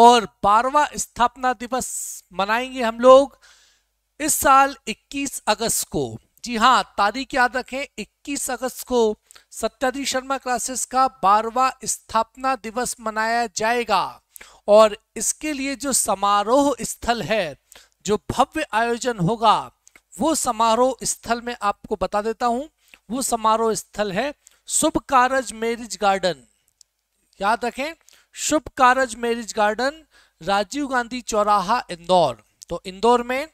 और बारवा स्थापना दिवस मनाएंगे हम लोग इस साल 21 अगस्त को जी हाँ तारीख याद रखें 21 अगस्त को सत्याधि शर्मा क्लासेस का बारवा स्थापना दिवस मनाया जाएगा और इसके लिए जो समारोह स्थल है जो भव्य आयोजन होगा वो समारोह स्थल में आपको बता देता हूं वो समारोह स्थल है शुभ कारज मेरिज गार्डन याद रखें शुभ कारज मैरिज गार्डन राजीव गांधी चौराहा इंदौर तो इंदौर में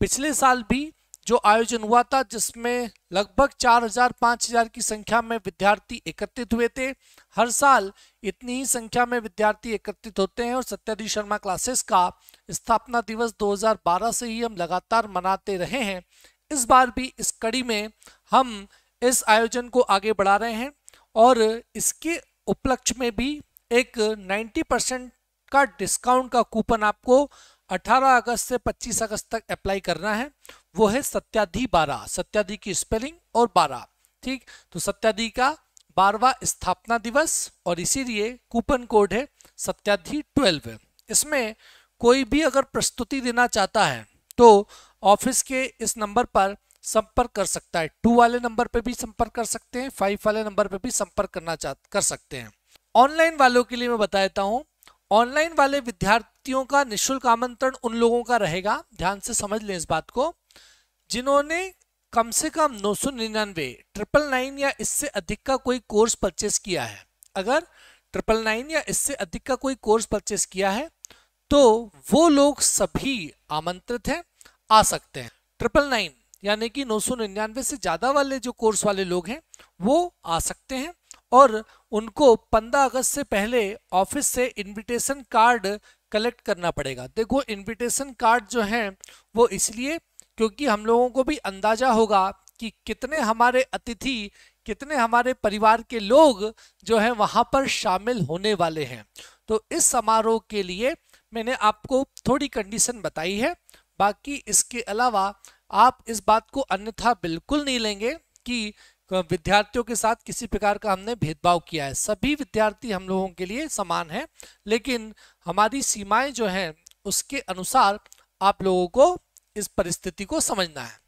पिछले साल भी जो आयोजन हुआ था जिसमें लगभग 4000 5000 की संख्या में विद्यार्थी एकत्रित हुए थे हर साल इतनी ही संख्या में विद्यार्थी एकत्रित होते हैं और सत्याधी शर्मा क्लासेस का स्थापना दिवस 2012 से ही हम लगातार मनाते रहे हैं इस बार भी इस कड़ी में हम इस आयोजन को आगे बढ़ा रहे हैं और इसके उपलक्ष्य में भी एक 90 परसेंट का डिस्काउंट का कूपन आपको 18 अगस्त से 25 अगस्त तक अप्लाई करना है वो है सत्याधि बारह सत्याधि की स्पेलिंग और बारह ठीक तो सत्याधि का बारवा स्थापना दिवस और इसीलिए कूपन कोड है सत्याधि ट्वेल्व इसमें कोई भी अगर प्रस्तुति देना चाहता है तो ऑफिस के इस नंबर पर संपर्क कर सकता है टू वाले नंबर पर भी संपर्क कर सकते हैं फाइव वाले नंबर पर भी संपर्क करना चाह कर सकते हैं ऑनलाइन वालों के लिए मैं बता देता हूँ ऑनलाइन वाले विद्यार्थियों का निःशुल्क आमंत्रण उन लोगों का रहेगा ध्यान से समझ लें इस बात को जिन्होंने कम से कम नौ सौ निन्यानवे ट्रिपल नाइन या इससे अधिक का कोई कोर्स परचेस किया है अगर ट्रिपल नाइन या इससे अधिक का कोई कोर्स परचेस किया है तो वो लोग सभी आमंत्रित हैं आ सकते हैं ट्रिपल नाइन यानी कि नौ सौ निन्यानवे से ज़्यादा वाले जो कोर्स वाले लोग हैं वो आ सकते हैं और उनको 15 अगस्त से पहले ऑफिस से इनविटेशन कार्ड कलेक्ट करना पड़ेगा देखो इनविटेशन कार्ड जो हैं वो इसलिए क्योंकि हम लोगों को भी अंदाजा होगा कि कितने हमारे अतिथि कितने हमारे परिवार के लोग जो हैं वहाँ पर शामिल होने वाले हैं तो इस समारोह के लिए मैंने आपको थोड़ी कंडीशन बताई है बाकी इसके अलावा आप इस बात को अन्यथा बिल्कुल नहीं लेंगे कि विद्यार्थियों के साथ किसी प्रकार का हमने भेदभाव किया है सभी विद्यार्थी हम लोगों के लिए समान है लेकिन हमारी सीमाएं जो हैं उसके अनुसार आप लोगों को इस परिस्थिति को समझना है